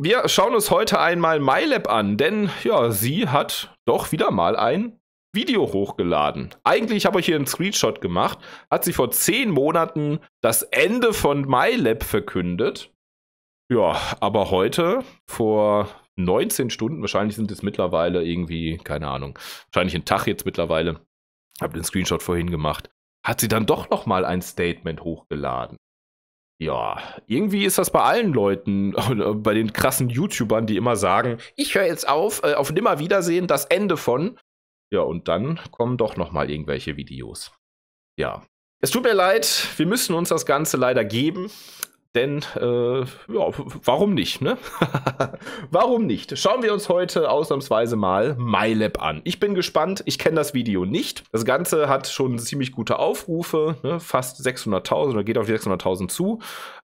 Wir schauen uns heute einmal MyLab an, denn ja, sie hat doch wieder mal ein Video hochgeladen. Eigentlich habe ich hier einen Screenshot gemacht, hat sie vor zehn Monaten das Ende von MyLab verkündet. Ja, aber heute, vor 19 Stunden, wahrscheinlich sind es mittlerweile irgendwie, keine Ahnung, wahrscheinlich ein Tag jetzt mittlerweile, habe den Screenshot vorhin gemacht, hat sie dann doch nochmal ein Statement hochgeladen ja, irgendwie ist das bei allen Leuten, äh, bei den krassen YouTubern, die immer sagen, ich höre jetzt auf, äh, auf Nimmerwiedersehen, das Ende von. Ja, und dann kommen doch nochmal irgendwelche Videos. Ja. Es tut mir leid, wir müssen uns das Ganze leider geben. Denn, äh, ja, warum nicht, ne? warum nicht? Schauen wir uns heute ausnahmsweise mal MyLab an. Ich bin gespannt, ich kenne das Video nicht. Das Ganze hat schon ziemlich gute Aufrufe, ne? fast 600.000 oder geht auf die 600.000 zu.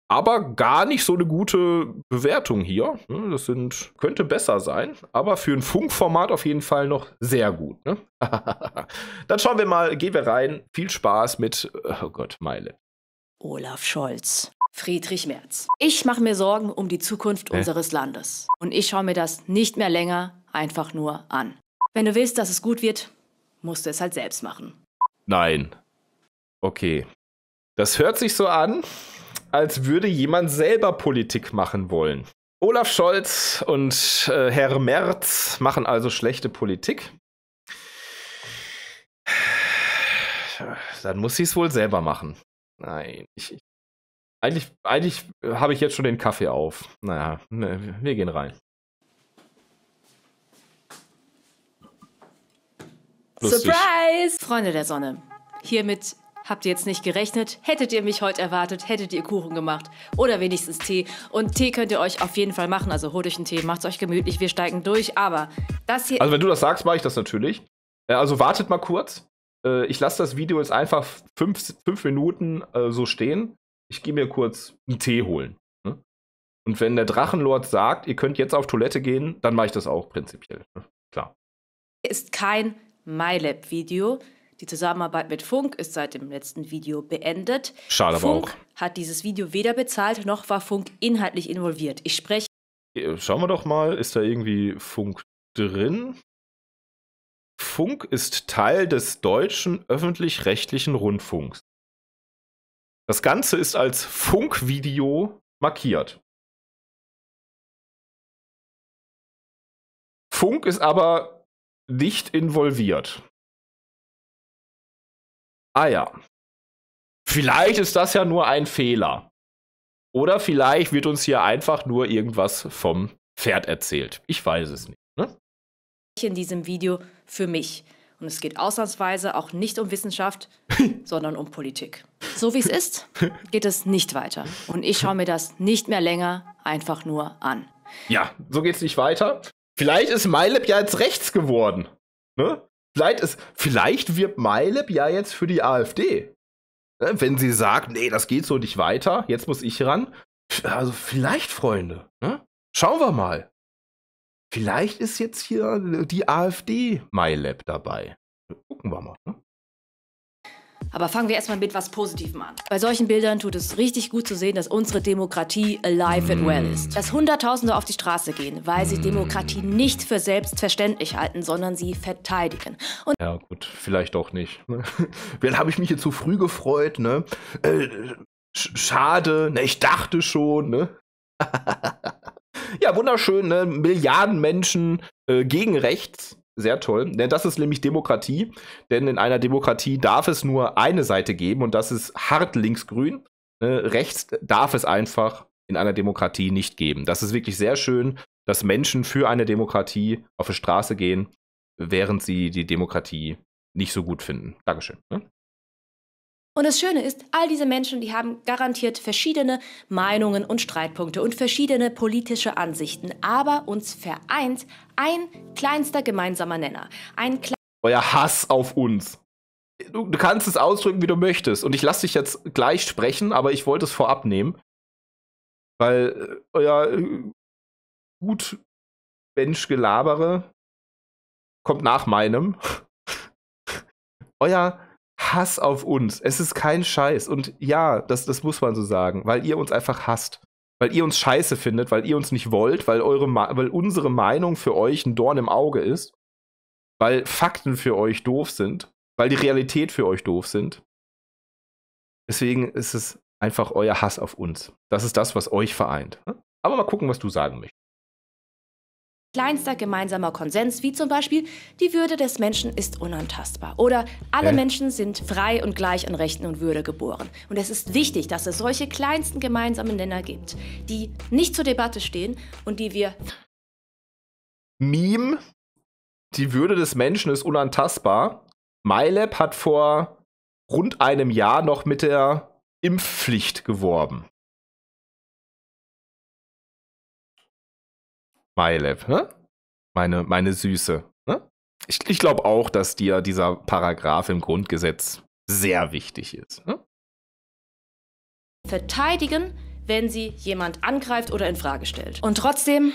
Aber gar nicht so eine gute Bewertung hier. Ne? Das sind, könnte besser sein, aber für ein Funkformat auf jeden Fall noch sehr gut. Ne? Dann schauen wir mal, gehen wir rein. Viel Spaß mit, äh, oh Gott, MyLab. Olaf Scholz. Friedrich Merz. Ich mache mir Sorgen um die Zukunft Hä? unseres Landes. Und ich schaue mir das nicht mehr länger einfach nur an. Wenn du willst, dass es gut wird, musst du es halt selbst machen. Nein. Okay. Das hört sich so an, als würde jemand selber Politik machen wollen. Olaf Scholz und äh, Herr Merz machen also schlechte Politik. Dann muss sie es wohl selber machen. Nein, ich, eigentlich, eigentlich äh, habe ich jetzt schon den Kaffee auf. Naja, ne, wir gehen rein. Lustig. Surprise! Freunde der Sonne. Hiermit habt ihr jetzt nicht gerechnet. Hättet ihr mich heute erwartet, hättet ihr Kuchen gemacht oder wenigstens Tee. Und Tee könnt ihr euch auf jeden Fall machen. Also holt euch einen Tee, macht's euch gemütlich, wir steigen durch. Aber das hier. Also, wenn du das sagst, mache ich das natürlich. Äh, also, wartet mal kurz. Äh, ich lasse das Video jetzt einfach fünf, fünf Minuten so stehen ich gehe mir kurz einen Tee holen. Ne? Und wenn der Drachenlord sagt, ihr könnt jetzt auf Toilette gehen, dann mache ich das auch prinzipiell. Ne? Klar. Ist kein MyLab-Video. Die Zusammenarbeit mit Funk ist seit dem letzten Video beendet. Schade Funk aber auch. hat dieses Video weder bezahlt, noch war Funk inhaltlich involviert. Ich spreche. Äh, schauen wir doch mal, ist da irgendwie Funk drin? Funk ist Teil des deutschen öffentlich-rechtlichen Rundfunks. Das Ganze ist als Funkvideo markiert. Funk ist aber nicht involviert. Ah ja. Vielleicht ist das ja nur ein Fehler. Oder vielleicht wird uns hier einfach nur irgendwas vom Pferd erzählt. Ich weiß es nicht. Ne? In diesem Video für mich. Und es geht ausnahmsweise auch nicht um Wissenschaft, sondern um Politik. So wie es ist, geht es nicht weiter. Und ich schaue mir das nicht mehr länger einfach nur an. Ja, so geht es nicht weiter. Vielleicht ist MyLab ja jetzt rechts geworden. Ne? Vielleicht, ist, vielleicht wirbt MyLab ja jetzt für die AfD. Ne? Wenn sie sagt, nee, das geht so nicht weiter, jetzt muss ich ran. Also vielleicht, Freunde, ne? schauen wir mal. Vielleicht ist jetzt hier äh, die AfD MyLab dabei. Gucken wir mal. Ne? Aber fangen wir erstmal mit was Positivem an. Bei solchen Bildern tut es richtig gut zu sehen, dass unsere Demokratie alive and well mm. ist. Dass Hunderttausende auf die Straße gehen, weil sie mm. Demokratie nicht für selbstverständlich halten, sondern sie verteidigen. Und ja, gut, vielleicht auch nicht. Ne? Dann habe ich mich hier zu früh gefreut, ne? Äh, schade, ne, ich dachte schon, ne? Ja, wunderschön, ne? Milliarden Menschen äh, gegen rechts. Sehr toll. Denn ne, das ist nämlich Demokratie. Denn in einer Demokratie darf es nur eine Seite geben und das ist hart linksgrün. Ne? Rechts darf es einfach in einer Demokratie nicht geben. Das ist wirklich sehr schön, dass Menschen für eine Demokratie auf die Straße gehen, während sie die Demokratie nicht so gut finden. Dankeschön. Ne? Und das Schöne ist, all diese Menschen, die haben garantiert verschiedene Meinungen und Streitpunkte und verschiedene politische Ansichten, aber uns vereint ein kleinster gemeinsamer Nenner. Ein Euer Hass auf uns. Du, du kannst es ausdrücken, wie du möchtest. Und ich lasse dich jetzt gleich sprechen, aber ich wollte es vorab nehmen. Weil äh, euer äh, gut Mensch-Gelabere kommt nach meinem. euer Hass auf uns. Es ist kein Scheiß. Und ja, das, das muss man so sagen, weil ihr uns einfach hasst. Weil ihr uns scheiße findet, weil ihr uns nicht wollt, weil, eure, weil unsere Meinung für euch ein Dorn im Auge ist, weil Fakten für euch doof sind, weil die Realität für euch doof sind. Deswegen ist es einfach euer Hass auf uns. Das ist das, was euch vereint. Aber mal gucken, was du sagen möchtest. Kleinster gemeinsamer Konsens, wie zum Beispiel die Würde des Menschen ist unantastbar oder alle Hä? Menschen sind frei und gleich an Rechten und Würde geboren. Und es ist wichtig, dass es solche kleinsten gemeinsamen Nenner gibt, die nicht zur Debatte stehen und die wir. Meme, die Würde des Menschen ist unantastbar. MyLab hat vor rund einem Jahr noch mit der Impfpflicht geworben. MyLab, ne? Meine, meine Süße. Ne? Ich, ich glaube auch, dass dir dieser Paragraph im Grundgesetz sehr wichtig ist. Ne? Verteidigen, wenn sie jemand angreift oder in Frage stellt. Und trotzdem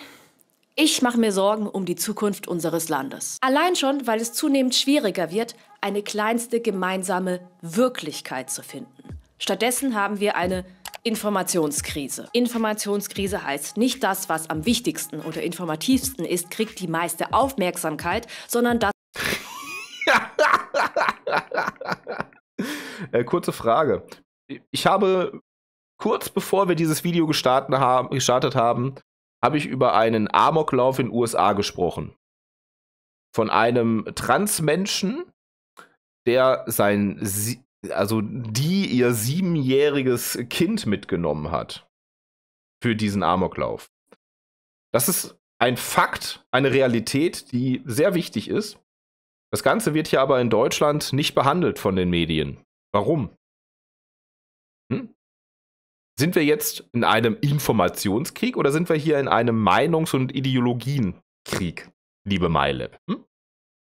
ich mache mir Sorgen um die Zukunft unseres Landes. Allein schon, weil es zunehmend schwieriger wird, eine kleinste gemeinsame Wirklichkeit zu finden. Stattdessen haben wir eine Informationskrise. Informationskrise heißt nicht das, was am wichtigsten oder informativsten ist, kriegt die meiste Aufmerksamkeit, sondern das. äh, kurze Frage. Ich habe kurz bevor wir dieses Video gestartet haben, gestartet haben habe ich über einen Amoklauf in den USA gesprochen. Von einem Transmenschen, der sein, also die ihr siebenjähriges Kind mitgenommen hat für diesen Amoklauf. Das ist ein Fakt, eine Realität, die sehr wichtig ist. Das Ganze wird hier aber in Deutschland nicht behandelt von den Medien. Warum? Hm? Sind wir jetzt in einem Informationskrieg oder sind wir hier in einem Meinungs- und Ideologienkrieg, liebe MyLab? Hm?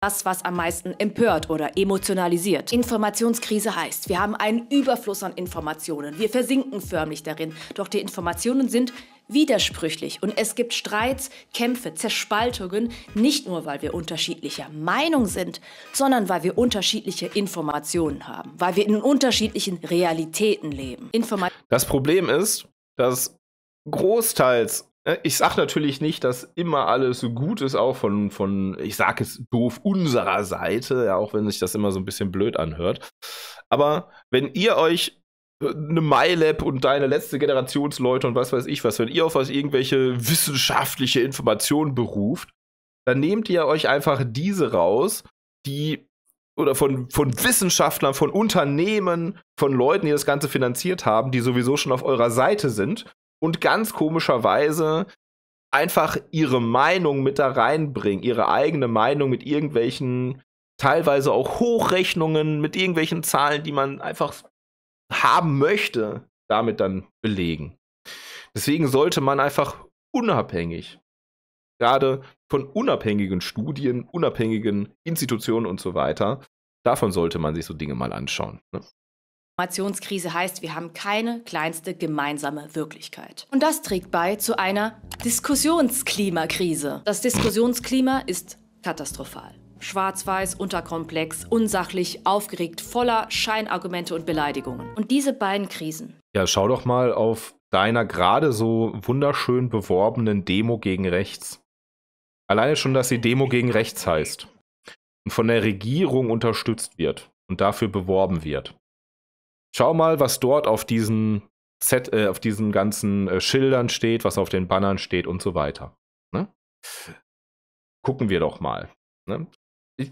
das, was am meisten empört oder emotionalisiert. Informationskrise heißt, wir haben einen Überfluss an Informationen. Wir versinken förmlich darin. Doch die Informationen sind widersprüchlich und es gibt Streits, Kämpfe, Zerspaltungen, nicht nur weil wir unterschiedlicher Meinung sind, sondern weil wir unterschiedliche Informationen haben, weil wir in unterschiedlichen Realitäten leben. Informa das Problem ist, dass großteils äh, ich sage natürlich nicht, dass immer alles so gut ist, auch von, von ich sage es doof, unserer Seite, ja, auch wenn sich das immer so ein bisschen blöd anhört. Aber wenn ihr euch eine äh, MyLab und deine letzte Generationsleute und was weiß ich was, wenn ihr auf was irgendwelche wissenschaftliche Informationen beruft, dann nehmt ihr euch einfach diese raus, die oder von, von Wissenschaftlern, von Unternehmen, von Leuten, die das Ganze finanziert haben, die sowieso schon auf eurer Seite sind und ganz komischerweise einfach ihre Meinung mit da reinbringen, ihre eigene Meinung mit irgendwelchen, teilweise auch Hochrechnungen, mit irgendwelchen Zahlen, die man einfach haben möchte, damit dann belegen. Deswegen sollte man einfach unabhängig, gerade von unabhängigen Studien, unabhängigen Institutionen und so weiter, davon sollte man sich so Dinge mal anschauen. Ne? Informationskrise heißt, wir haben keine kleinste gemeinsame Wirklichkeit. Und das trägt bei zu einer Diskussionsklimakrise. Das Diskussionsklima ist katastrophal. Schwarz-weiß, unterkomplex, unsachlich, aufgeregt, voller Scheinargumente und Beleidigungen. Und diese beiden Krisen. Ja, schau doch mal auf deiner gerade so wunderschön beworbenen Demo gegen rechts. Alleine schon, dass sie Demo gegen rechts heißt und von der Regierung unterstützt wird und dafür beworben wird. Schau mal, was dort auf diesen Set, äh, auf diesen ganzen äh, Schildern steht, was auf den Bannern steht und so weiter. Ne? Gucken wir doch mal. Ne? Ich,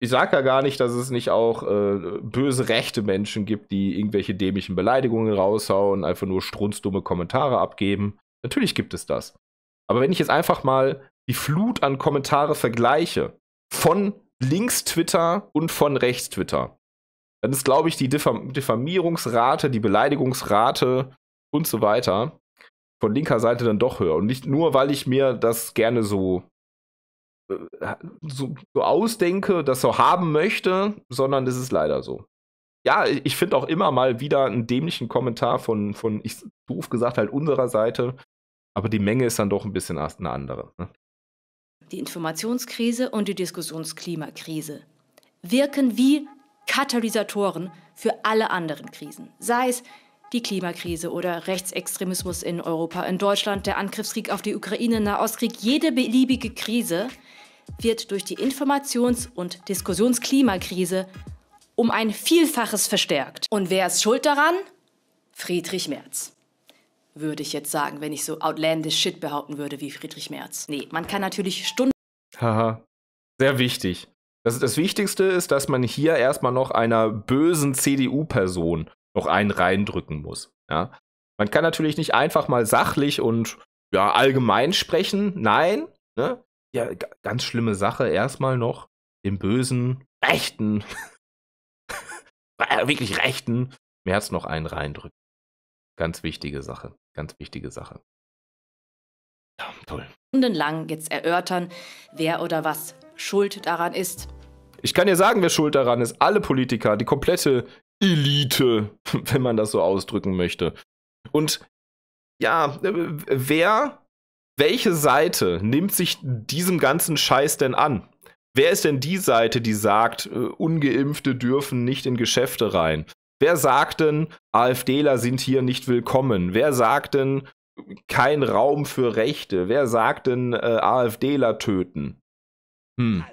ich sage ja gar nicht, dass es nicht auch äh, böse rechte Menschen gibt, die irgendwelche dämlichen Beleidigungen raushauen, einfach nur strunzdumme Kommentare abgeben. Natürlich gibt es das. Aber wenn ich jetzt einfach mal die Flut an Kommentare vergleiche von links Twitter und von rechts Twitter, dann ist, glaube ich, die Diffam Diffamierungsrate, die Beleidigungsrate und so weiter von linker Seite dann doch höher. Und nicht nur, weil ich mir das gerne so, äh, so, so ausdenke, das so haben möchte, sondern es ist leider so. Ja, ich finde auch immer mal wieder einen dämlichen Kommentar von, von ich doof gesagt, halt unserer Seite. Aber die Menge ist dann doch ein bisschen eine andere. Ne? Die Informationskrise und die Diskussionsklimakrise wirken wie Katalysatoren für alle anderen Krisen, sei es die Klimakrise oder Rechtsextremismus in Europa, in Deutschland, der Angriffskrieg auf die Ukraine, Nahostkrieg, jede beliebige Krise wird durch die Informations- und Diskussionsklimakrise um ein Vielfaches verstärkt. Und wer ist schuld daran? Friedrich Merz. Würde ich jetzt sagen, wenn ich so outlandish Shit behaupten würde wie Friedrich Merz. Nee, man kann natürlich Stunden. Haha. Sehr wichtig. Das, das Wichtigste ist, dass man hier erstmal noch einer bösen CDU-Person noch einen reindrücken muss. Ja? Man kann natürlich nicht einfach mal sachlich und ja, allgemein sprechen. Nein, ne? ja, ganz schlimme Sache erstmal noch dem bösen Rechten, äh, wirklich Rechten, März noch einen reindrücken. Ganz wichtige Sache, ganz wichtige Sache. Ja, toll. Stundenlang jetzt erörtern, wer oder was schuld daran ist. Ich kann dir sagen, wer schuld daran ist. Alle Politiker, die komplette Elite, wenn man das so ausdrücken möchte. Und ja, äh, wer, welche Seite nimmt sich diesem ganzen Scheiß denn an? Wer ist denn die Seite, die sagt, äh, ungeimpfte dürfen nicht in Geschäfte rein? Wer sagt denn, AfDler sind hier nicht willkommen? Wer sagt denn, kein Raum für Rechte? Wer sagt denn, äh, AfDler töten? hm,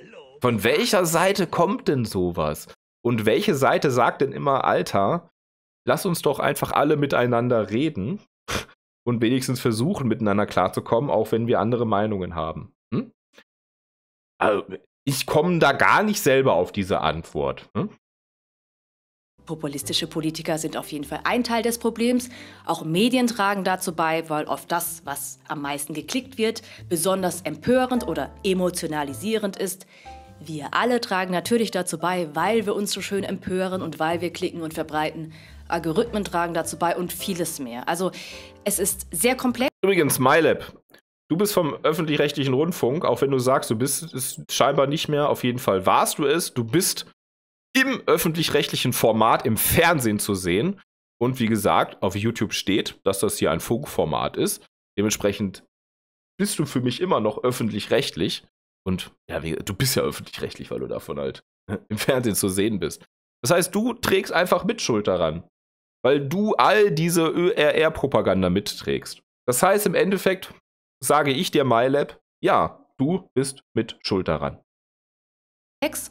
von welcher Seite kommt denn sowas? Und welche Seite sagt denn immer, Alter, lass uns doch einfach alle miteinander reden und wenigstens versuchen, miteinander klarzukommen, auch wenn wir andere Meinungen haben. Hm? Also, ich komme da gar nicht selber auf diese Antwort. Hm? Populistische Politiker sind auf jeden Fall ein Teil des Problems. Auch Medien tragen dazu bei, weil oft das, was am meisten geklickt wird, besonders empörend oder emotionalisierend ist. Wir alle tragen natürlich dazu bei, weil wir uns so schön empören und weil wir klicken und verbreiten. Algorithmen tragen dazu bei und vieles mehr. Also es ist sehr komplex. Übrigens, MyLab, du bist vom öffentlich-rechtlichen Rundfunk, auch wenn du sagst, du bist es scheinbar nicht mehr, auf jeden Fall warst du es, du bist im öffentlich-rechtlichen Format im Fernsehen zu sehen. Und wie gesagt, auf YouTube steht, dass das hier ein Funkformat ist. Dementsprechend bist du für mich immer noch öffentlich-rechtlich. Und ja, du bist ja öffentlich-rechtlich, weil du davon halt im Fernsehen zu sehen bist. Das heißt, du trägst einfach Mitschuld daran, weil du all diese ÖRR-Propaganda mitträgst. Das heißt, im Endeffekt sage ich dir, MyLab, ja, du bist mit Schuld daran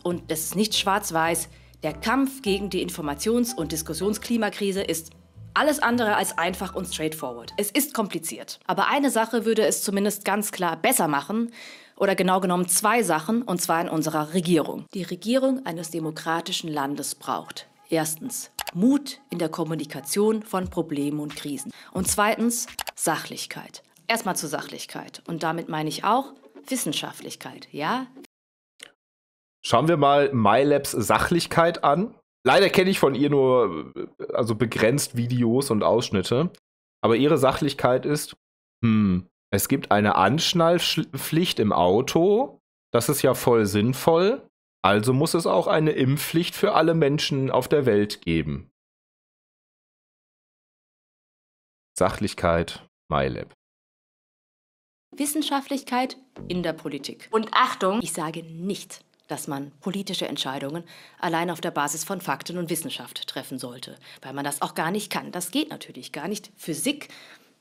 und es ist nicht schwarz-weiß. Der Kampf gegen die Informations- und Diskussionsklimakrise ist alles andere als einfach und straightforward. Es ist kompliziert. Aber eine Sache würde es zumindest ganz klar besser machen, oder genau genommen zwei Sachen, und zwar in unserer Regierung. Die Regierung eines demokratischen Landes braucht. Erstens Mut in der Kommunikation von Problemen und Krisen. Und zweitens Sachlichkeit. Erstmal zur Sachlichkeit. Und damit meine ich auch Wissenschaftlichkeit. Ja, Schauen wir mal MyLabs Sachlichkeit an. Leider kenne ich von ihr nur also begrenzt Videos und Ausschnitte. Aber ihre Sachlichkeit ist, hm, es gibt eine Anschnallpflicht im Auto. Das ist ja voll sinnvoll. Also muss es auch eine Impfpflicht für alle Menschen auf der Welt geben. Sachlichkeit, MyLab. Wissenschaftlichkeit in der Politik. Und Achtung, ich sage nichts dass man politische Entscheidungen allein auf der Basis von Fakten und Wissenschaft treffen sollte, weil man das auch gar nicht kann. Das geht natürlich gar nicht. Physik,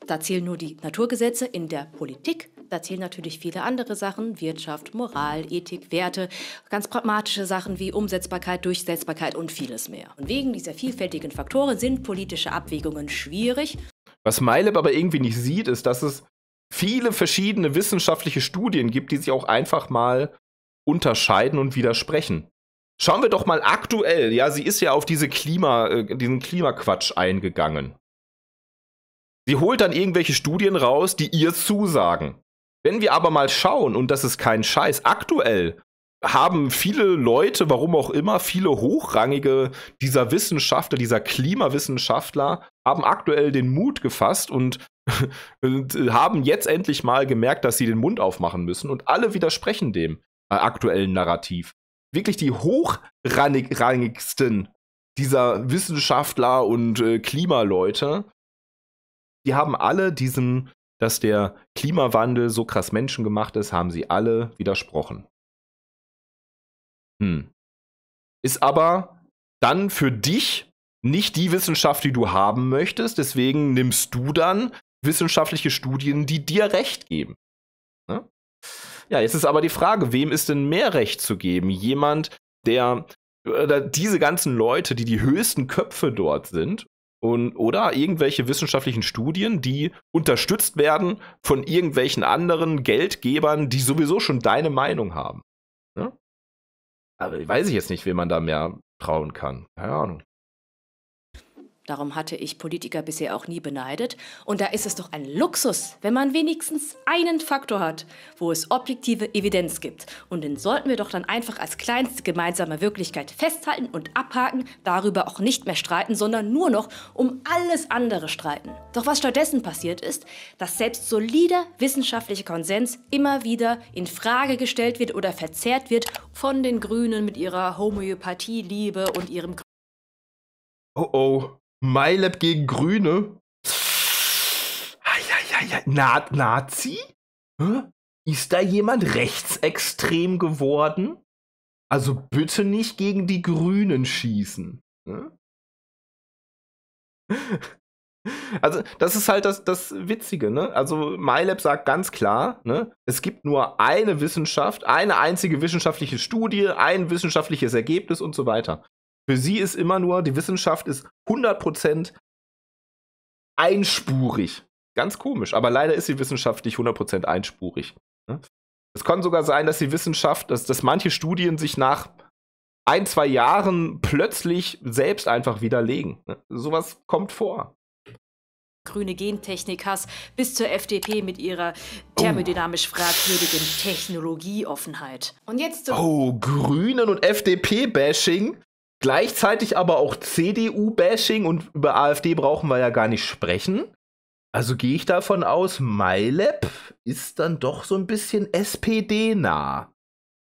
da zählen nur die Naturgesetze, in der Politik, da zählen natürlich viele andere Sachen, Wirtschaft, Moral, Ethik, Werte, ganz pragmatische Sachen wie Umsetzbarkeit, Durchsetzbarkeit und vieles mehr. Und wegen dieser vielfältigen Faktoren sind politische Abwägungen schwierig. Was Meileb aber irgendwie nicht sieht, ist, dass es viele verschiedene wissenschaftliche Studien gibt, die sich auch einfach mal unterscheiden und widersprechen. Schauen wir doch mal aktuell. Ja, sie ist ja auf diese Klima, äh, diesen Klimaquatsch eingegangen. Sie holt dann irgendwelche Studien raus, die ihr zusagen. Wenn wir aber mal schauen, und das ist kein Scheiß, aktuell haben viele Leute, warum auch immer, viele hochrangige dieser Wissenschaftler, dieser Klimawissenschaftler, haben aktuell den Mut gefasst und, und haben jetzt endlich mal gemerkt, dass sie den Mund aufmachen müssen und alle widersprechen dem. Äh, aktuellen Narrativ. Wirklich die hochrangigsten dieser Wissenschaftler und äh, Klimaleute, die haben alle diesen, dass der Klimawandel so krass menschengemacht ist, haben sie alle widersprochen. Hm. Ist aber dann für dich nicht die Wissenschaft, die du haben möchtest, deswegen nimmst du dann wissenschaftliche Studien, die dir recht geben. Ja, jetzt ist aber die Frage, wem ist denn mehr Recht zu geben? Jemand, der oder diese ganzen Leute, die die höchsten Köpfe dort sind, und, oder irgendwelche wissenschaftlichen Studien, die unterstützt werden von irgendwelchen anderen Geldgebern, die sowieso schon deine Meinung haben. Ne? Aber also, weiß ich jetzt nicht, wem man da mehr trauen kann. Keine Ahnung. Darum hatte ich Politiker bisher auch nie beneidet. Und da ist es doch ein Luxus, wenn man wenigstens einen Faktor hat, wo es objektive Evidenz gibt. Und den sollten wir doch dann einfach als kleinste gemeinsame Wirklichkeit festhalten und abhaken, darüber auch nicht mehr streiten, sondern nur noch um alles andere streiten. Doch was stattdessen passiert ist, dass selbst solider wissenschaftlicher Konsens immer wieder in Frage gestellt wird oder verzerrt wird von den Grünen mit ihrer Homöopathie-Liebe und ihrem Oh oh. MyLab gegen Grüne. Na Nazi? Hm? Ist da jemand rechtsextrem geworden? Also bitte nicht gegen die Grünen schießen. Hm? Also, das ist halt das, das Witzige, ne? Also, MyLab sagt ganz klar, ne? Es gibt nur eine Wissenschaft, eine einzige wissenschaftliche Studie, ein wissenschaftliches Ergebnis und so weiter. Für sie ist immer nur, die Wissenschaft ist 100% einspurig. Ganz komisch, aber leider ist die Wissenschaft nicht 100% einspurig. Ne? Es kann sogar sein, dass die Wissenschaft, dass, dass manche Studien sich nach ein, zwei Jahren plötzlich selbst einfach widerlegen. Ne? Sowas kommt vor grüne Gentechnik Hass bis zur FDP mit ihrer thermodynamisch oh. fragwürdigen Technologieoffenheit. Und jetzt Oh, Grünen und FDP Bashing. Gleichzeitig aber auch CDU-Bashing und über AfD brauchen wir ja gar nicht sprechen. Also gehe ich davon aus, MyLab ist dann doch so ein bisschen SPD-nah.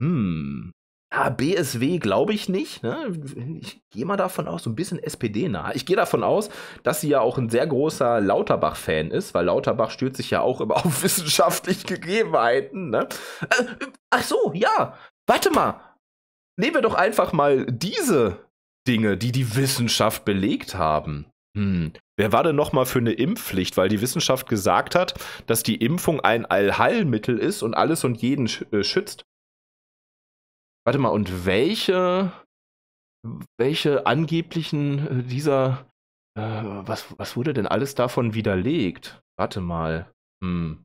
Hm. Ja, BSW glaube ich nicht. Ne? Ich gehe mal davon aus, so ein bisschen SPD-nah. Ich gehe davon aus, dass sie ja auch ein sehr großer Lauterbach-Fan ist, weil Lauterbach stürzt sich ja auch immer auf wissenschaftliche Gegebenheiten. Ne? Äh, ach so, ja. Warte mal, Nehmen wir doch einfach mal diese Dinge, die die Wissenschaft belegt haben. Hm. Wer war denn nochmal für eine Impfpflicht? Weil die Wissenschaft gesagt hat, dass die Impfung ein Allheilmittel ist und alles und jeden äh, schützt. Warte mal, und welche, welche angeblichen äh, dieser, äh, was, was wurde denn alles davon widerlegt? Warte mal. Hm.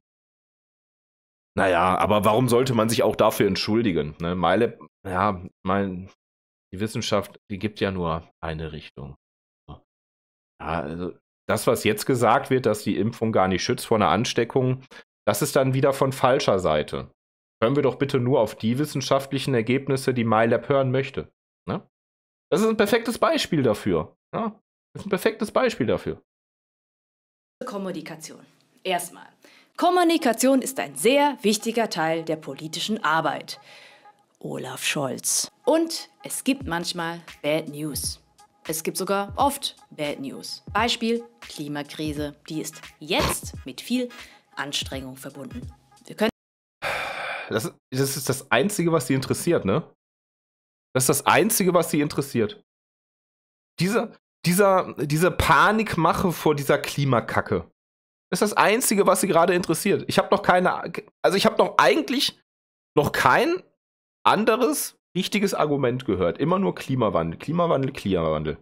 Naja, aber warum sollte man sich auch dafür entschuldigen? Ne? Meile, ja, mein, die Wissenschaft, die gibt ja nur eine Richtung. Ja, also das, was jetzt gesagt wird, dass die Impfung gar nicht schützt vor einer Ansteckung, das ist dann wieder von falscher Seite. Hören wir doch bitte nur auf die wissenschaftlichen Ergebnisse, die MyLab hören möchte. Ne? Das ist ein perfektes Beispiel dafür. Ne? Das ist ein perfektes Beispiel dafür. Kommunikation. Erstmal. Kommunikation ist ein sehr wichtiger Teil der politischen Arbeit. Olaf Scholz. Und es gibt manchmal Bad News. Es gibt sogar oft Bad News. Beispiel Klimakrise. Die ist jetzt mit viel Anstrengung verbunden. Wir können. Das, das ist das Einzige, was sie interessiert, ne? Das ist das Einzige, was sie interessiert. Diese, dieser, diese Panikmache vor dieser Klimakacke ist das Einzige, was sie gerade interessiert. Ich habe noch keine, also ich habe noch eigentlich noch kein anderes richtiges Argument gehört. Immer nur Klimawandel, Klimawandel, Klimawandel.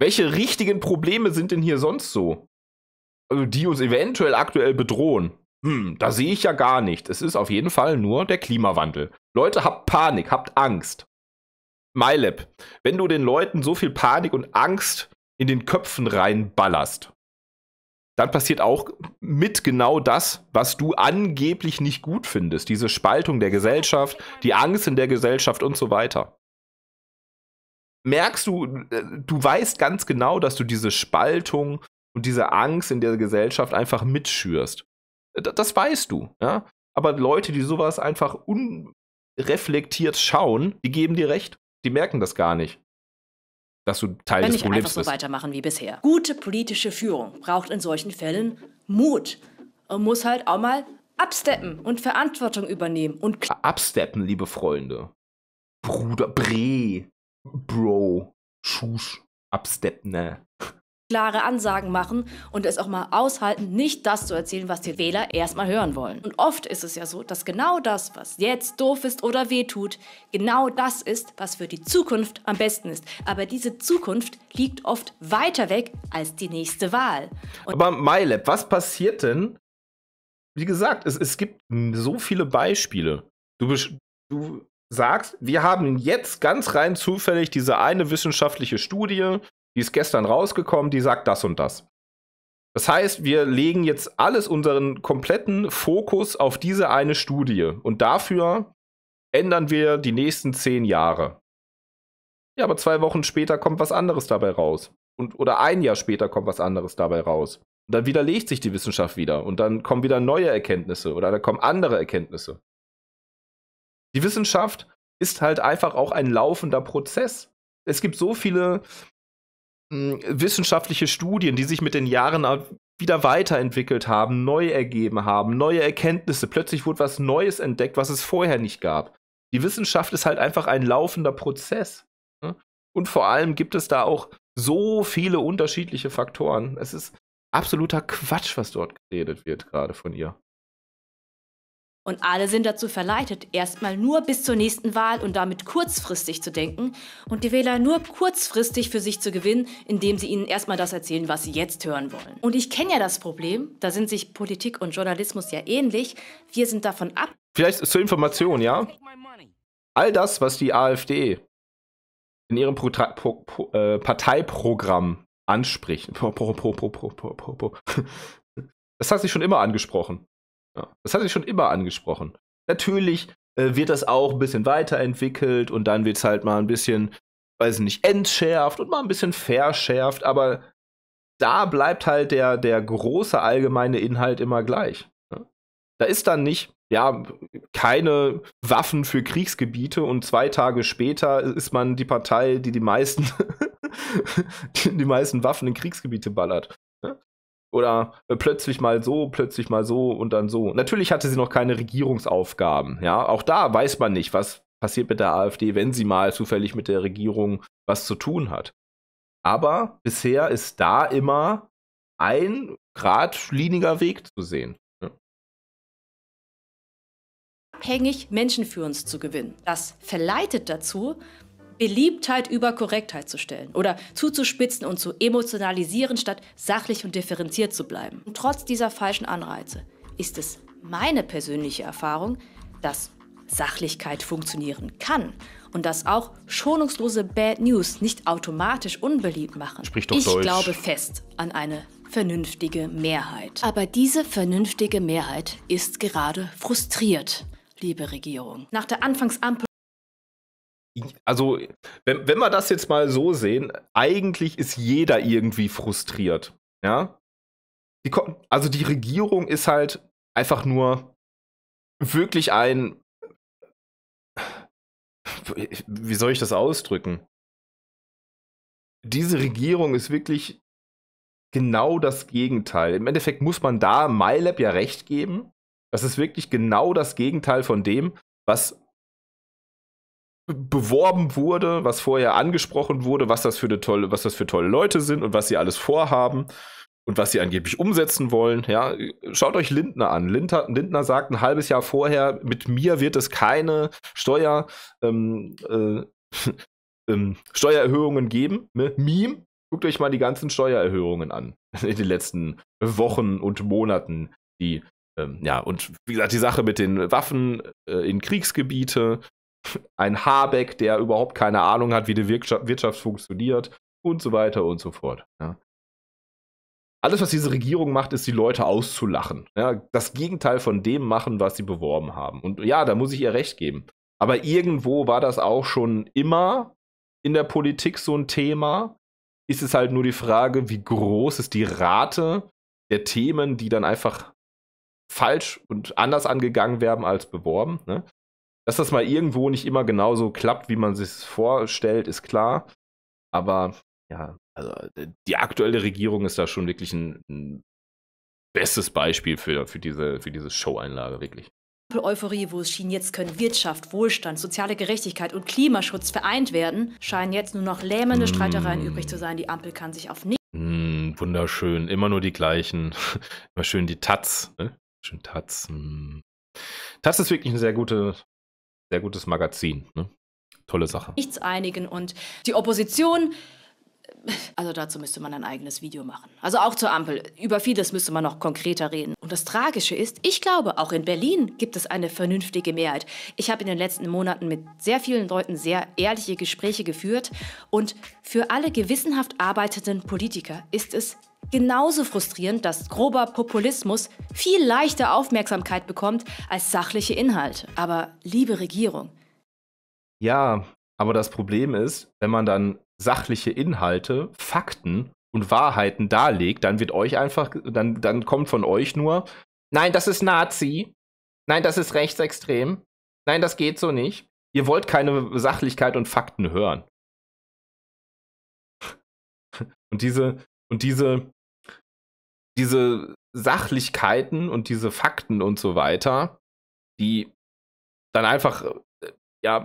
Welche richtigen Probleme sind denn hier sonst so? Also die uns eventuell aktuell bedrohen. Hm, da sehe ich ja gar nicht. Es ist auf jeden Fall nur der Klimawandel. Leute, habt Panik, habt Angst. MyLab, wenn du den Leuten so viel Panik und Angst in den Köpfen reinballerst, dann passiert auch mit genau das, was du angeblich nicht gut findest. Diese Spaltung der Gesellschaft, die Angst in der Gesellschaft und so weiter. Merkst du, äh, du weißt ganz genau, dass du diese Spaltung und diese Angst in der Gesellschaft einfach mitschürst. Äh, das weißt du, ja. Aber Leute, die sowas einfach unreflektiert schauen, die geben dir recht. Die merken das gar nicht dass du Teil Wenn des Problems bist. einfach bist. so weitermachen wie bisher. Gute politische Führung braucht in solchen Fällen Mut und muss halt auch mal absteppen und Verantwortung übernehmen und absteppen, liebe Freunde. Bruder, Bre, Bro, Schusch, absteppen, ne klare Ansagen machen und es auch mal aushalten, nicht das zu erzählen, was die Wähler erstmal hören wollen. Und oft ist es ja so, dass genau das, was jetzt doof ist oder weh tut, genau das ist, was für die Zukunft am besten ist. Aber diese Zukunft liegt oft weiter weg als die nächste Wahl. Und Aber MyLab, was passiert denn? Wie gesagt, es, es gibt so viele Beispiele. Du, du sagst, wir haben jetzt ganz rein zufällig diese eine wissenschaftliche Studie, die ist gestern rausgekommen, die sagt das und das. Das heißt, wir legen jetzt alles unseren kompletten Fokus auf diese eine Studie und dafür ändern wir die nächsten zehn Jahre. Ja, aber zwei Wochen später kommt was anderes dabei raus. Und, oder ein Jahr später kommt was anderes dabei raus. Und dann widerlegt sich die Wissenschaft wieder und dann kommen wieder neue Erkenntnisse oder dann kommen andere Erkenntnisse. Die Wissenschaft ist halt einfach auch ein laufender Prozess. Es gibt so viele hm, wissenschaftliche Studien, die sich mit den Jahren wieder weiterentwickelt haben, neu ergeben haben, neue Erkenntnisse. Plötzlich wurde was Neues entdeckt, was es vorher nicht gab. Die Wissenschaft ist halt einfach ein laufender Prozess. Ne? Und vor allem gibt es da auch so viele unterschiedliche Faktoren. Es ist absoluter Quatsch, was dort geredet wird, gerade von ihr. Und alle sind dazu verleitet, erstmal nur bis zur nächsten Wahl und damit kurzfristig zu denken und die Wähler nur kurzfristig für sich zu gewinnen, indem sie ihnen erstmal das erzählen, was sie jetzt hören wollen. Und ich kenne ja das Problem, da sind sich Politik und Journalismus ja ähnlich, wir sind davon ab. Vielleicht zur Information, ja? All das, was die AfD in ihrem Pro Pro Pro äh, Parteiprogramm anspricht. Das hat sie schon immer angesprochen. Ja. Das hat sich schon immer angesprochen. Natürlich äh, wird das auch ein bisschen weiterentwickelt und dann wird es halt mal ein bisschen, weiß ich nicht, entschärft und mal ein bisschen verschärft, aber da bleibt halt der, der große allgemeine Inhalt immer gleich. Ne? Da ist dann nicht, ja, keine Waffen für Kriegsgebiete und zwei Tage später ist man die Partei, die die meisten, die, die meisten Waffen in Kriegsgebiete ballert. Ne? Oder äh, plötzlich mal so, plötzlich mal so und dann so. Natürlich hatte sie noch keine Regierungsaufgaben. Ja, auch da weiß man nicht, was passiert mit der AfD, wenn sie mal zufällig mit der Regierung was zu tun hat. Aber bisher ist da immer ein geradliniger Weg zu sehen. Abhängig Menschen für uns zu gewinnen. Das verleitet dazu, Beliebtheit über Korrektheit zu stellen oder zuzuspitzen und zu emotionalisieren, statt sachlich und differenziert zu bleiben. Und trotz dieser falschen Anreize ist es meine persönliche Erfahrung, dass Sachlichkeit funktionieren kann und dass auch schonungslose Bad News nicht automatisch unbeliebt machen. Sprich doch ich Deutsch. glaube fest an eine vernünftige Mehrheit. Aber diese vernünftige Mehrheit ist gerade frustriert, liebe Regierung. Nach der Anfangsampel also, wenn, wenn wir das jetzt mal so sehen, eigentlich ist jeder irgendwie frustriert. Ja. Die, also die Regierung ist halt einfach nur wirklich ein. Wie soll ich das ausdrücken? Diese Regierung ist wirklich genau das Gegenteil. Im Endeffekt muss man da MyLab ja recht geben. Das ist wirklich genau das Gegenteil von dem, was beworben wurde, was vorher angesprochen wurde, was das für eine tolle, was das für tolle Leute sind und was sie alles vorhaben und was sie angeblich umsetzen wollen. Ja, schaut euch Lindner an. Lindner, Lindner sagt ein halbes Jahr vorher, mit mir wird es keine Steuer, ähm, äh, ähm, Steuererhöhungen geben. Ne? Meme, guckt euch mal die ganzen Steuererhöhungen an in den letzten Wochen und Monaten, die ähm, ja, und wie gesagt, die Sache mit den Waffen äh, in Kriegsgebiete, ein Habeck, der überhaupt keine Ahnung hat, wie die Wirtschaft, Wirtschaft funktioniert und so weiter und so fort. Ja. Alles, was diese Regierung macht, ist, die Leute auszulachen. Ja, das Gegenteil von dem machen, was sie beworben haben. Und ja, da muss ich ihr recht geben. Aber irgendwo war das auch schon immer in der Politik so ein Thema. Ist es halt nur die Frage, wie groß ist die Rate der Themen, die dann einfach falsch und anders angegangen werden als beworben. Ne? Dass das mal irgendwo nicht immer genauso klappt, wie man sich vorstellt, ist klar. Aber ja, also äh, die aktuelle Regierung ist da schon wirklich ein, ein bestes Beispiel für, für, diese, für diese Show-Einlage, wirklich. Euphorie, wo es schien, jetzt können Wirtschaft, Wohlstand, soziale Gerechtigkeit und Klimaschutz vereint werden, scheinen jetzt nur noch lähmende mm. Streitereien mm. übrig zu sein. Die Ampel kann sich auf nichts. Mm, wunderschön, immer nur die gleichen. immer schön die Taz. Ne? Schön Taz. Mm. Taz ist wirklich eine sehr gute sehr gutes Magazin. Ne? Tolle Sache. Nichts einigen und die Opposition. Also dazu müsste man ein eigenes Video machen. Also auch zur Ampel. Über vieles müsste man noch konkreter reden. Und das Tragische ist, ich glaube, auch in Berlin gibt es eine vernünftige Mehrheit. Ich habe in den letzten Monaten mit sehr vielen Leuten sehr ehrliche Gespräche geführt. Und für alle gewissenhaft arbeitenden Politiker ist es Genauso frustrierend, dass grober Populismus viel leichter Aufmerksamkeit bekommt als sachliche Inhalte. Aber liebe Regierung. Ja, aber das Problem ist, wenn man dann sachliche Inhalte, Fakten und Wahrheiten darlegt, dann wird euch einfach, dann, dann kommt von euch nur, nein, das ist Nazi, nein, das ist rechtsextrem, nein, das geht so nicht. Ihr wollt keine Sachlichkeit und Fakten hören. Und diese, und diese diese Sachlichkeiten und diese Fakten und so weiter, die dann einfach äh, ja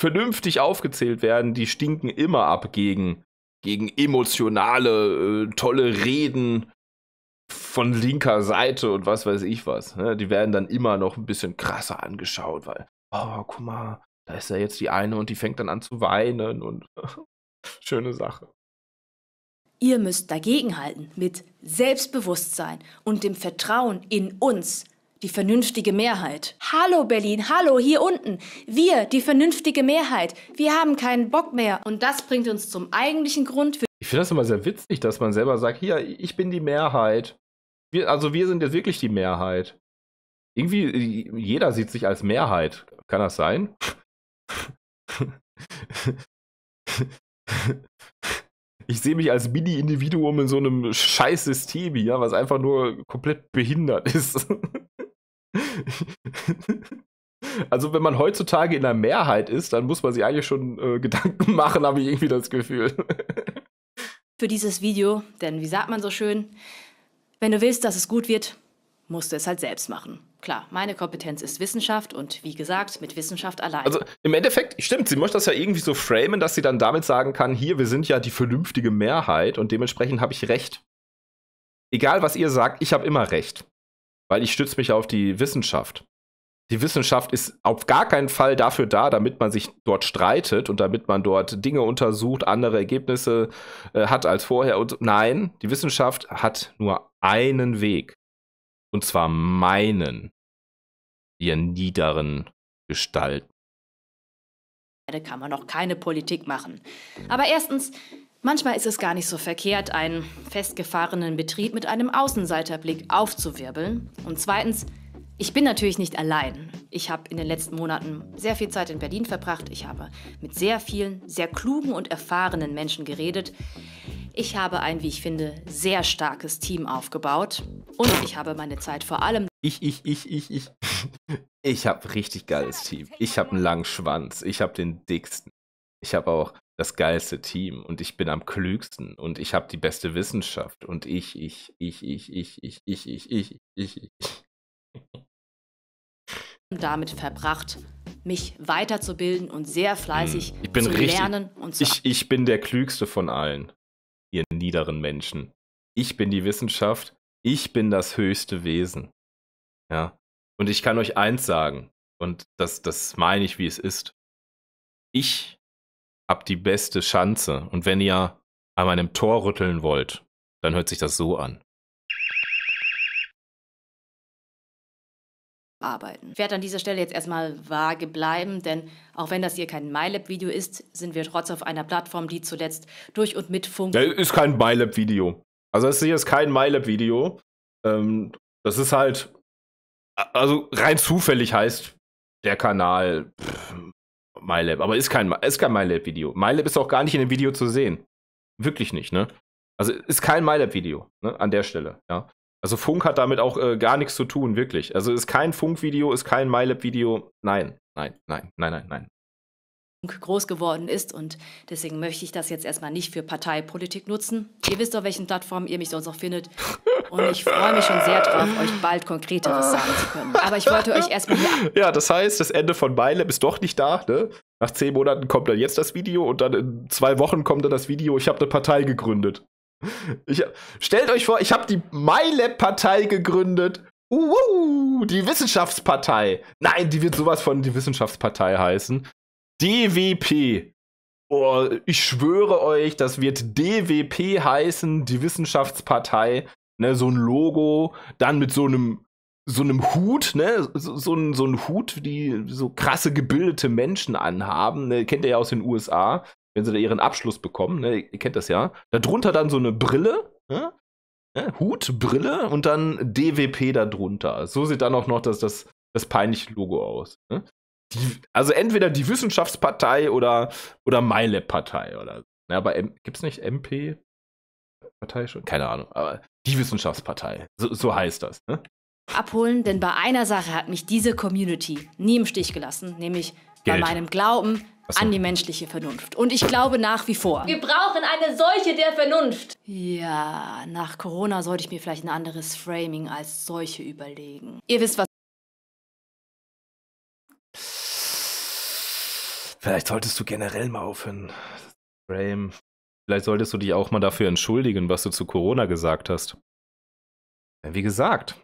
vernünftig aufgezählt werden, die stinken immer ab gegen gegen emotionale äh, tolle Reden von linker Seite und was weiß ich was. Ne? Die werden dann immer noch ein bisschen krasser angeschaut, weil oh guck mal, da ist ja jetzt die eine und die fängt dann an zu weinen und schöne Sache. Ihr müsst dagegenhalten mit Selbstbewusstsein und dem Vertrauen in uns, die vernünftige Mehrheit. Hallo Berlin, hallo hier unten. Wir, die vernünftige Mehrheit. Wir haben keinen Bock mehr. Und das bringt uns zum eigentlichen Grund für. Ich finde das immer sehr witzig, dass man selber sagt, hier, ich bin die Mehrheit. Wir, also wir sind jetzt wirklich die Mehrheit. Irgendwie, jeder sieht sich als Mehrheit. Kann das sein? ich sehe mich als Mini-Individuum in so einem scheiß System hier, was einfach nur komplett behindert ist. also wenn man heutzutage in der Mehrheit ist, dann muss man sich eigentlich schon äh, Gedanken machen, habe ich irgendwie das Gefühl. Für dieses Video, denn wie sagt man so schön, wenn du willst, dass es gut wird, musst du es halt selbst machen. Klar, meine Kompetenz ist Wissenschaft und wie gesagt, mit Wissenschaft allein. Also im Endeffekt, stimmt, sie möchte das ja irgendwie so framen, dass sie dann damit sagen kann, hier, wir sind ja die vernünftige Mehrheit und dementsprechend habe ich recht. Egal, was ihr sagt, ich habe immer recht, weil ich stütze mich auf die Wissenschaft. Die Wissenschaft ist auf gar keinen Fall dafür da, damit man sich dort streitet und damit man dort Dinge untersucht, andere Ergebnisse äh, hat als vorher. Und nein, die Wissenschaft hat nur einen Weg. Und zwar meinen, ihr niederen Gestalten. Da kann man noch keine Politik machen. Aber erstens, manchmal ist es gar nicht so verkehrt, einen festgefahrenen Betrieb mit einem Außenseiterblick aufzuwirbeln. Und zweitens, ich bin natürlich nicht allein. Ich habe in den letzten Monaten sehr viel Zeit in Berlin verbracht. Ich habe mit sehr vielen, sehr klugen und erfahrenen Menschen geredet. Ich habe ein, wie ich finde, sehr starkes Team aufgebaut. Und ich habe meine Zeit vor allem. Ich, ich, ich, ich, ich. Ich habe richtig geiles Team. Ich habe einen langen Schwanz. Ich habe den dicksten. Ich habe auch das geilste Team und ich bin am klügsten und ich habe die beste Wissenschaft und ich, ich, ich, ich, ich, ich, ich, ich, ich, ich, ich damit verbracht, mich weiterzubilden und sehr fleißig hm, ich bin zu richtig, lernen und zu ich, ich bin der klügste von allen, ihr niederen Menschen. Ich bin die Wissenschaft, ich bin das höchste Wesen. Ja. Und ich kann euch eins sagen, und das, das meine ich, wie es ist. Ich hab die beste Chance. Und wenn ihr an meinem Tor rütteln wollt, dann hört sich das so an. arbeiten. Ich werde an dieser Stelle jetzt erstmal vage bleiben, denn auch wenn das hier kein MyLab-Video ist, sind wir trotz auf einer Plattform, die zuletzt durch und mit Funk. Das ist kein MyLab-Video. Also das hier ist kein MyLab-Video. Ähm, das ist halt, also rein zufällig heißt der Kanal MyLab, aber ist kein, ist kein MyLab-Video. MyLab ist auch gar nicht in dem Video zu sehen. Wirklich nicht, ne? Also ist kein MyLab-Video ne? an der Stelle, ja. Also Funk hat damit auch äh, gar nichts zu tun, wirklich. Also ist kein Funk-Video, ist kein MyLab-Video. Nein, nein, nein, nein, nein, nein. Funk groß geworden ist und deswegen möchte ich das jetzt erstmal nicht für Parteipolitik nutzen. Ihr wisst, auf welchen Plattformen ihr mich sonst noch findet und ich freue mich schon sehr drauf, euch bald Konkreteres ah. sagen zu können. Aber ich wollte euch erstmal... Ja, das heißt, das Ende von MyLab ist doch nicht da, ne? Nach zehn Monaten kommt dann jetzt das Video und dann in zwei Wochen kommt dann das Video, ich habe eine Partei gegründet. Ich, stellt euch vor, ich habe die mylab partei gegründet. Uh, die Wissenschaftspartei. Nein, die wird sowas von die Wissenschaftspartei heißen. DWP. Oh, ich schwöre euch, das wird DWP heißen, die Wissenschaftspartei. Ne, so ein Logo, dann mit so einem so einem Hut, ne, so, so, so ein Hut, die so krasse gebildete Menschen anhaben, ne? kennt ihr ja aus den USA, wenn sie da ihren Abschluss bekommen, ne, ihr kennt das ja, darunter dann so eine Brille, ne? Ne? Hut, Brille und dann DWP darunter. So sieht dann auch noch das, das, das peinliche Logo aus. Ne? Die, also entweder die Wissenschaftspartei oder, oder MyLab-Partei oder so. aber gibt es nicht MP? Partei schon? Keine Ahnung, aber die Wissenschaftspartei. So, so heißt das. Ne? Abholen, denn bei einer Sache hat mich diese Community nie im Stich gelassen, nämlich Geld. bei meinem Glauben so. an die menschliche Vernunft. Und ich glaube nach wie vor. Wir brauchen eine Seuche der Vernunft. Ja, nach Corona sollte ich mir vielleicht ein anderes Framing als Seuche überlegen. Ihr wisst, was. Vielleicht solltest du generell mal aufhören. Frame. Vielleicht solltest du dich auch mal dafür entschuldigen, was du zu Corona gesagt hast. Wie gesagt,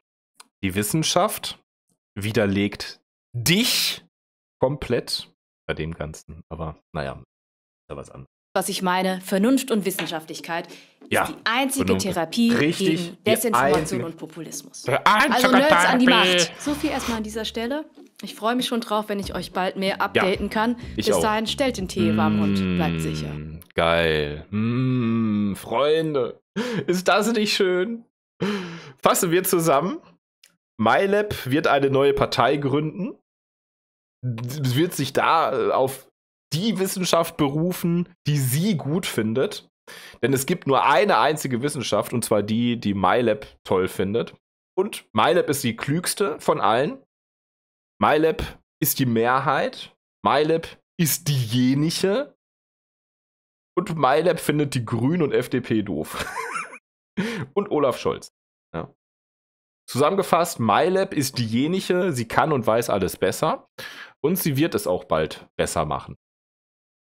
die Wissenschaft widerlegt dich komplett bei dem Ganzen. Aber naja, da was anderes. Was ich meine, Vernunft und Wissenschaftlichkeit ja, ist die einzige Vernunft. Therapie Richtig, gegen Desinformation und Populismus. Also Nerds an die Macht. So viel erstmal an dieser Stelle. Ich freue mich schon drauf, wenn ich euch bald mehr updaten ja, kann. Bis dahin stellt den Tee warm und mm, bleibt sicher. Geil. Mmh, Freunde, ist das nicht schön? Fassen wir zusammen. MyLab wird eine neue Partei gründen wird sich da äh, auf die Wissenschaft berufen, die sie gut findet. Denn es gibt nur eine einzige Wissenschaft, und zwar die, die MyLab toll findet. Und MyLab ist die klügste von allen. MyLab ist die Mehrheit. MyLab ist diejenige. Und MyLab findet die Grünen und FDP doof. und Olaf Scholz. Ja. Zusammengefasst, MyLab ist diejenige, sie kann und weiß alles besser und sie wird es auch bald besser machen.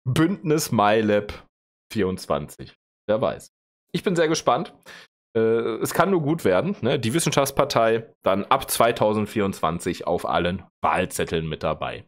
Bündnis MyLab 24. Wer weiß. Ich bin sehr gespannt. Äh, es kann nur gut werden. Ne? Die Wissenschaftspartei dann ab 2024 auf allen Wahlzetteln mit dabei.